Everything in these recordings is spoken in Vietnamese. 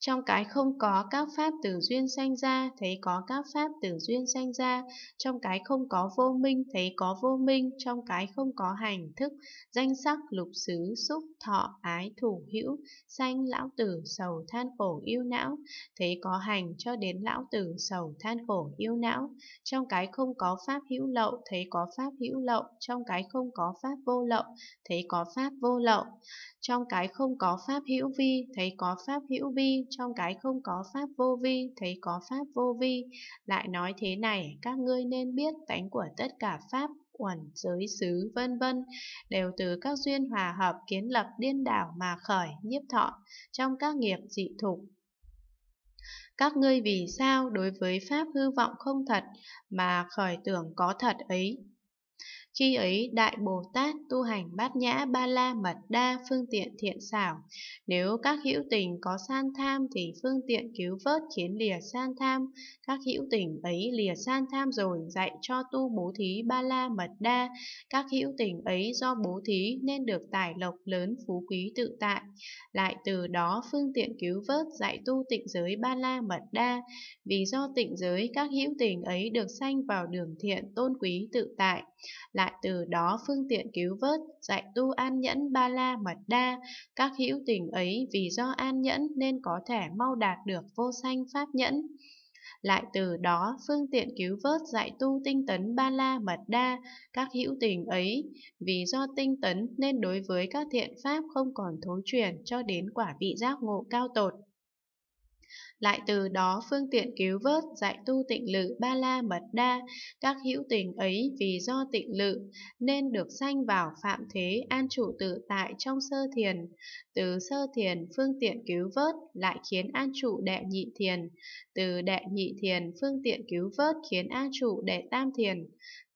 Trong cái không có các pháp từ duyên sanh ra, thấy có các pháp từ duyên sanh ra. Trong cái không có vô minh, thấy có vô minh. Trong cái không có hành thức, danh sắc, lục xứ, xúc, thọ, ái, thủ hữu, sanh, lão tử, sầu, than khổ, yêu não. Thấy có hành cho đến lão tử, sầu, than khổ, yêu não. Trong cái không có pháp hữu lậu, thấy có pháp hữu lậu. Trong cái không có pháp vô lậu, thấy có pháp vô lậu trong cái không có pháp hữu vi thấy có pháp hữu vi trong cái không có pháp vô vi thấy có pháp vô vi lại nói thế này các ngươi nên biết tánh của tất cả pháp uẩn giới xứ vân vân đều từ các duyên hòa hợp kiến lập điên đảo mà khởi nhiếp thọ trong các nghiệp dị thục các ngươi vì sao đối với pháp hư vọng không thật mà khởi tưởng có thật ấy khi ấy Đại Bồ Tát tu hành bát nhã ba la mật đa phương tiện thiện xảo. Nếu các hữu tình có san tham thì phương tiện cứu vớt khiến lìa san tham. Các hữu tình ấy lìa san tham rồi dạy cho tu bố thí ba la mật đa. Các hữu tình ấy do bố thí nên được tài lộc lớn phú quý tự tại. Lại từ đó phương tiện cứu vớt dạy tu tịnh giới ba la mật đa. Vì do tịnh giới các hữu tình ấy được sanh vào đường thiện tôn quý tự tại. Lại lại từ đó phương tiện cứu vớt, dạy tu an nhẫn ba la mật đa. Các hữu tình ấy vì do an nhẫn nên có thể mau đạt được vô sanh pháp nhẫn. Lại từ đó, phương tiện cứu vớt dạy tu tinh tấn ba la mật đa, các hữu tình ấy, vì do tinh tấn nên đối với các thiện pháp không còn thối chuyển cho đến quả vị giác ngộ cao tột lại từ đó phương tiện cứu vớt dạy tu tịnh lự ba la mật đa, các hữu tình ấy vì do tịnh lự nên được sanh vào phạm thế an trụ tự tại trong sơ thiền. Từ sơ thiền phương tiện cứu vớt lại khiến an trụ đệ nhị thiền, từ đệ nhị thiền phương tiện cứu vớt khiến an trụ đệ tam thiền,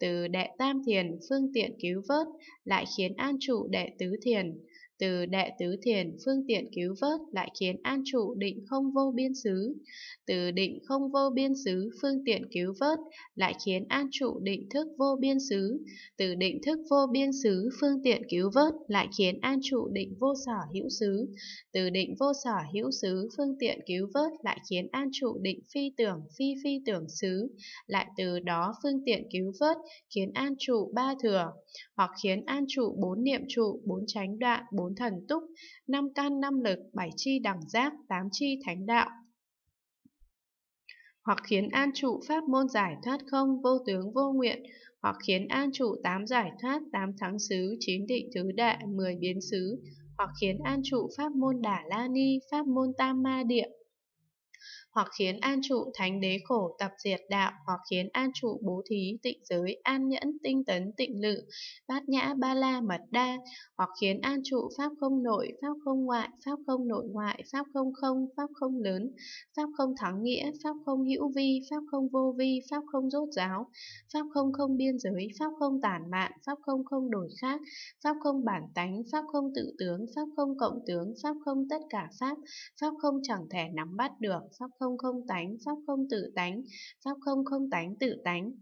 từ đệ tam thiền phương tiện cứu vớt lại khiến an trụ đệ tứ thiền từ đệ tứ thiền phương tiện cứu vớt lại khiến an trụ định không vô biên xứ từ định không vô biên xứ phương tiện cứu vớt lại khiến an trụ định thức vô biên xứ từ định thức vô biên xứ phương tiện cứu vớt lại khiến an trụ định vô sở hữu xứ từ định vô sở hữu xứ phương tiện cứu vớt lại khiến an trụ định phi tưởng phi phi tưởng xứ lại từ đó phương tiện cứu vớt khiến an trụ ba thừa hoặc khiến an trụ bốn niệm trụ bốn chánh đoạn bốn bốn thần túc, năm can năm lực, bảy chi đẳng giác, tám chi thánh đạo. Hoặc khiến an trụ pháp môn giải thoát không, vô tướng vô nguyện, hoặc khiến an trụ tám giải thoát, tám thắng xứ, chín định tứ đại, mười biến xứ, hoặc khiến an trụ pháp môn đả la ni, pháp môn tam ma địa, hoặc khiến an trụ thánh đế khổ tập diệt đạo, hoặc khiến an trụ bố thí, tịnh giới, an nhẫn, tinh tấn, tịnh lự, bát nhã, ba la, mật đa, hoặc khiến an trụ pháp không nội, pháp không ngoại, pháp không nội ngoại, pháp không không, pháp không lớn, pháp không thắng nghĩa, pháp không hữu vi, pháp không vô vi, pháp không rốt giáo, pháp không không biên giới, pháp không tản mạn, pháp không không đổi khác, pháp không bản tánh, pháp không tự tướng, pháp không cộng tướng, pháp không tất cả pháp, pháp không chẳng thể nắm bắt được, pháp không không tánh, pháp không tự tánh, pháp không không tánh tự tánh.